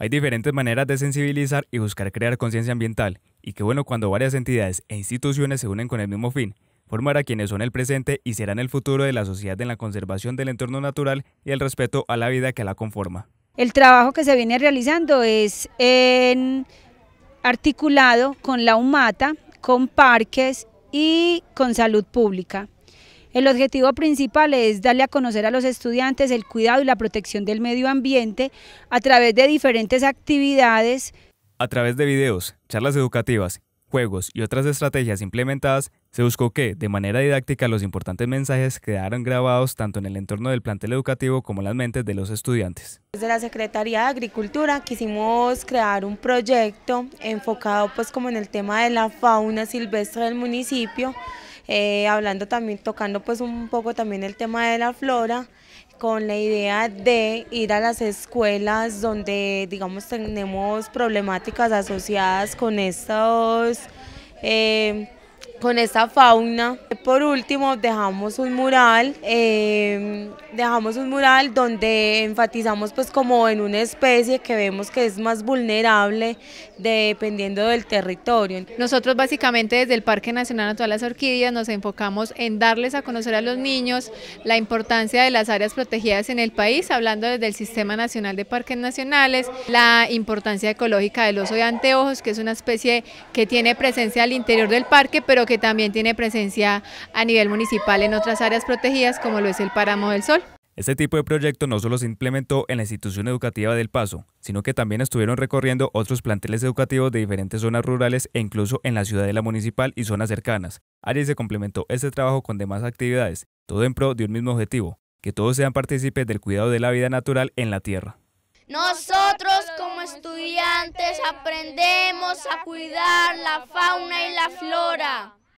Hay diferentes maneras de sensibilizar y buscar crear conciencia ambiental, y qué bueno cuando varias entidades e instituciones se unen con el mismo fin, formar a quienes son el presente y serán el futuro de la sociedad en la conservación del entorno natural y el respeto a la vida que la conforma. El trabajo que se viene realizando es articulado con la UMATA, con parques y con salud pública. El objetivo principal es darle a conocer a los estudiantes el cuidado y la protección del medio ambiente a través de diferentes actividades. A través de videos, charlas educativas, juegos y otras estrategias implementadas, se buscó que, de manera didáctica, los importantes mensajes quedaran grabados tanto en el entorno del plantel educativo como en las mentes de los estudiantes. Desde la Secretaría de Agricultura quisimos crear un proyecto enfocado pues como en el tema de la fauna silvestre del municipio, eh, hablando también, tocando pues un poco también el tema de la flora, con la idea de ir a las escuelas donde digamos tenemos problemáticas asociadas con estos... Eh, con esta fauna. Por último dejamos un mural eh, dejamos un mural donde enfatizamos pues como en una especie que vemos que es más vulnerable dependiendo del territorio. Nosotros básicamente desde el Parque Nacional todas Las Orquídeas nos enfocamos en darles a conocer a los niños la importancia de las áreas protegidas en el país, hablando desde el Sistema Nacional de Parques Nacionales, la importancia ecológica del oso de anteojos, que es una especie que tiene presencia al interior del parque, pero que también tiene presencia a nivel municipal en otras áreas protegidas como lo es el Páramo del Sol. Este tipo de proyecto no solo se implementó en la institución educativa del Paso, sino que también estuvieron recorriendo otros planteles educativos de diferentes zonas rurales e incluso en la ciudad de la municipal y zonas cercanas. Allí se complementó este trabajo con demás actividades, todo en pro de un mismo objetivo, que todos sean partícipes del cuidado de la vida natural en la tierra. Nosotros como estudiantes aprendemos a cuidar la fauna y la flora.